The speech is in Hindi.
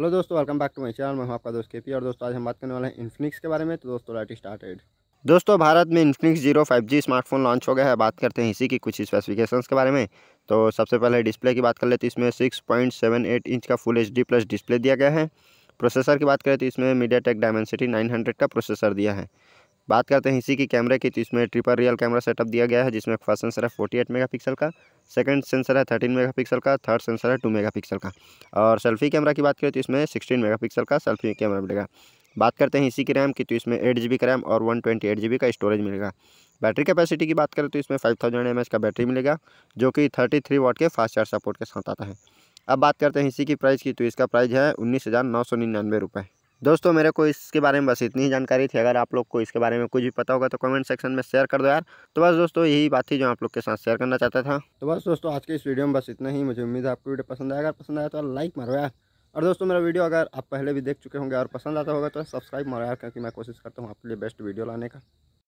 हेलो दोस्तों welcome back to my channel मैं हूं आपका दोस्त के पी और दोस्तों आज हम बात करने वाले हैं इन्फिनिक्स के बारे में तो दोस्तों लाइट स्टार्टेड दोस्तों भारत में Infinix zero five G smartphone launch हो गया है बात करते हैं इसी की कुछ स्पेसिफिकेशंस के बारे में तो सबसे पहले डिस्प्ले की बात कर लेते इसमें six point seven eight inch का full H D plus display दिया गया है प्रोसेसर की बात करें तो इसमें MediaTek Dimensity nine hundred का प्रोसेसर दिया है बात करते हैं इसी की कैमरे की तो इसमें ट्रिपल रियल कैमरा सेटअप दिया गया है जिसमें फर्स्ट सेंसर है फोर्टी एट मेगा पिक्सल का सेकंड सेंसर है थर्टीन मेगा पिक्सल का थर्ड सेंसर है टू मेगा पिक्सल का और सेल्फी कैमरा की बात करें तो इसमें सिक्सटीन पिक्सल का सेल्फी कैमरा मिलेगा बात करते हैं इसी की रैम की तो इसमें एट जी का रैम और वन ट्वेंटी एट जी का स्टोरेज मिलेगा बैटरी कैपेसिटी की बात करें तो इसमें फाइव थाउजेंड एम एच का बैटरी मिलेगा जो कि थर्टी थ्री वॉट के फास्ट चार्ज सपोर्ट के साथ आता है अब बात करते हैं इसी की प्राइस की तो इसका प्राइस है उन्नीस हज़ार नौ सौ निन्यानवे रुपये दोस्तों मेरे को इसके बारे में बस इतनी ही जानकारी थी अगर आप लोग को इसके बारे में कुछ भी पता होगा तो कमेंट सेक्शन में शेयर कर दो यार तो बस दोस्तों यही बात थी जो आप लोग के साथ शेयर करना चाहता था तो बस दोस्तों आज के इस वीडियो में बस इतना ही मुझे उम्मीद है आपको वीडियो पसंद आया अगर पसंद आया तो लाइक मारो यार और दोस्तों मेरा वीडियो अगर आप पहले भी देख चुके होंगे और पसंद आता होगा तो सब्सक्राइब मारो यार क्योंकि मैं कोशिश करता हूँ आपके लिए बेस्ट वीडियो लाने का